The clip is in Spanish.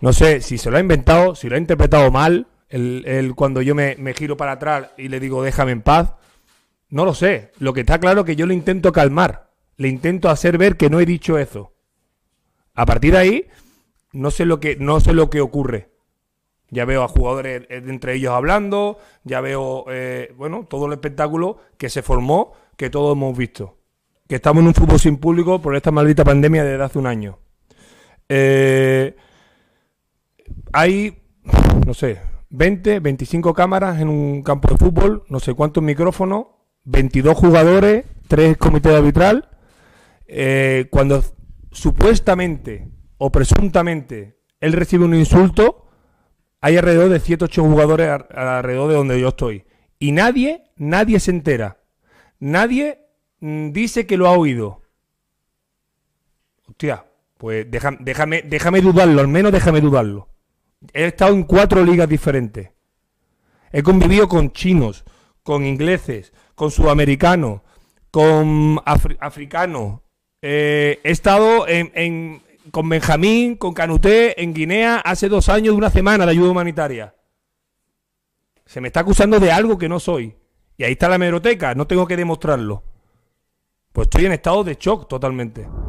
No sé si se lo ha inventado, si lo ha interpretado mal, el, cuando yo me, giro para atrás y le digo déjame en paz. No lo sé. Lo que está claro es que yo lo intento calmar. Le intento hacer ver que no he dicho eso. A partir de ahí, no sé lo que, no sé lo que ocurre. Ya veo a jugadores eh, entre ellos hablando, ya veo, eh, bueno, todo el espectáculo que se formó, que todos hemos visto. Que estamos en un fútbol sin público por esta maldita pandemia desde hace un año. Eh, hay, no sé, 20, 25 cámaras en un campo de fútbol, no sé cuántos micrófonos, 22 jugadores, 3 comités arbitral. Eh, cuando supuestamente o presuntamente él recibe un insulto, hay alrededor de 7, jugadores alrededor de donde yo estoy. Y nadie, nadie se entera. Nadie mm, dice que lo ha oído. Hostia, pues déjame, déjame dudarlo, al menos déjame dudarlo. He estado en cuatro ligas diferentes. He convivido con chinos, con ingleses, con sudamericanos, con africanos. Eh, he estado en, con Benjamín, con Canuté, en Guinea, hace dos años de una semana de ayuda humanitaria. Se me está acusando de algo que no soy. Y ahí está la hemeroteca, no tengo que demostrarlo. Pues estoy en estado de shock totalmente.